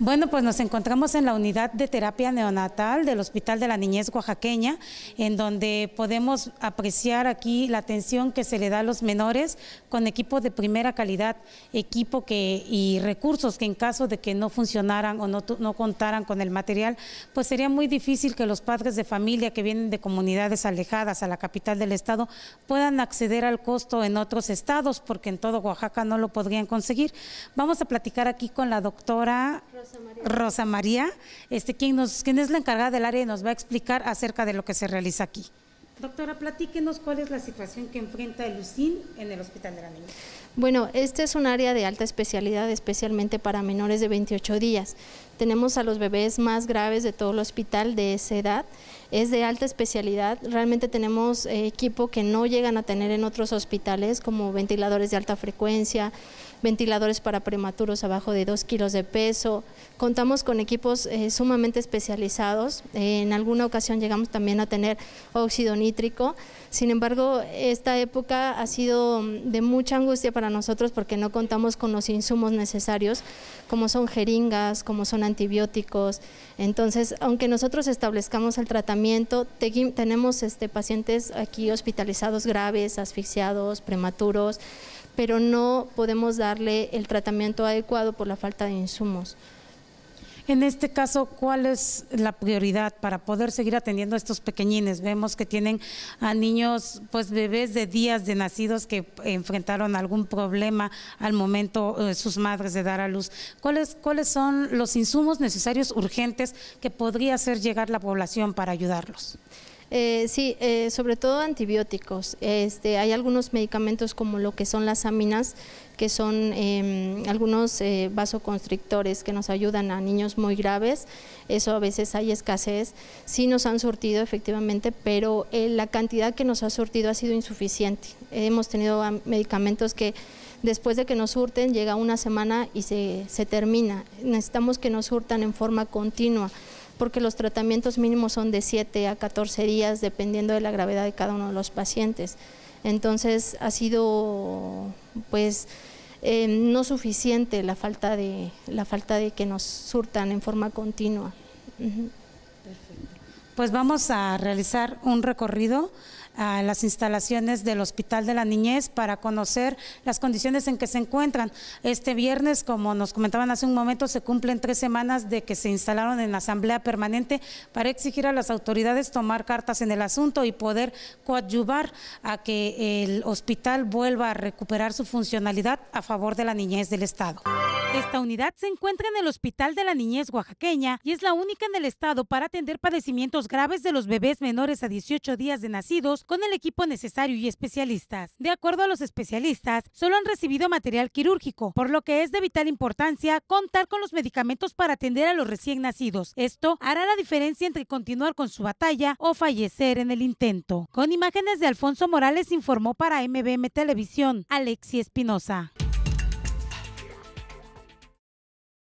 Bueno, pues nos encontramos en la unidad de terapia neonatal del Hospital de la Niñez Oaxaqueña, en donde podemos apreciar aquí la atención que se le da a los menores con equipo de primera calidad, equipo que y recursos que en caso de que no funcionaran o no, no contaran con el material, pues sería muy difícil que los padres de familia que vienen de comunidades alejadas a la capital del estado puedan acceder al costo en otros estados, porque en todo Oaxaca no lo podrían conseguir. Vamos a platicar aquí con la doctora Rosa María. este, quien, nos, quien es la encargada del área y nos va a explicar acerca de lo que se realiza aquí. Doctora, platíquenos cuál es la situación que enfrenta el UCIN en el Hospital de la Niña. Bueno, este es un área de alta especialidad, especialmente para menores de 28 días. Tenemos a los bebés más graves de todo el hospital de esa edad. Es de alta especialidad. Realmente tenemos eh, equipo que no llegan a tener en otros hospitales, como ventiladores de alta frecuencia, ventiladores para prematuros abajo de 2 kilos de peso. Contamos con equipos eh, sumamente especializados. en alguna ocasión llegamos también a tener óxido nítrico. Sin embargo, esta época ha sido mm, de mucha angustia para nosotros porque no contamos con los insumos necesarios, como son jeringas, como son antibióticos. Entonces, aunque nosotros establezcamos el tratamiento, tenemos este, pacientes aquí hospitalizados graves, asfixiados, prematuros, pero no podemos darle el tratamiento adecuado por la falta de insumos. En este caso, ¿cuál es la prioridad para poder seguir atendiendo a estos pequeñines? Vemos que tienen a niños, pues bebés de días de nacidos que enfrentaron algún problema al momento eh, sus madres de dar a luz. ¿Cuáles, ¿Cuáles son los insumos necesarios urgentes que podría hacer llegar la población para ayudarlos? Eh, sí, eh, sobre todo antibióticos. Este, hay algunos medicamentos como lo que son las aminas, que son em, algunos eh, vasoconstrictores que nos ayudan a niños muy graves. Eso a veces hay escasez. Sí nos han surtido efectivamente, pero la cantidad que nos ha surtido ha sido insuficiente. Hemos tenido medicamentos que después de que nos surten llega una semana y se, se termina. Necesitamos que nos surtan en forma continua porque los tratamientos mínimos son de 7 a 14 días, dependiendo de la gravedad de cada uno de los pacientes. Entonces ha sido pues eh, no suficiente la falta, de, la falta de que nos surtan en forma continua. Perfecto. Pues vamos a realizar un recorrido a las instalaciones del Hospital de la Niñez para conocer las condiciones en que se encuentran. Este viernes, como nos comentaban hace un momento, se cumplen tres semanas de que se instalaron en la Asamblea Permanente para exigir a las autoridades tomar cartas en el asunto y poder coadyuvar a que el hospital vuelva a recuperar su funcionalidad a favor de la niñez del Estado. Esta unidad se encuentra en el Hospital de la Niñez Oaxaqueña y es la única en el estado para atender padecimientos graves de los bebés menores a 18 días de nacidos con el equipo necesario y especialistas. De acuerdo a los especialistas, solo han recibido material quirúrgico, por lo que es de vital importancia contar con los medicamentos para atender a los recién nacidos. Esto hará la diferencia entre continuar con su batalla o fallecer en el intento. Con imágenes de Alfonso Morales informó para MBM Televisión, Alexi Espinosa.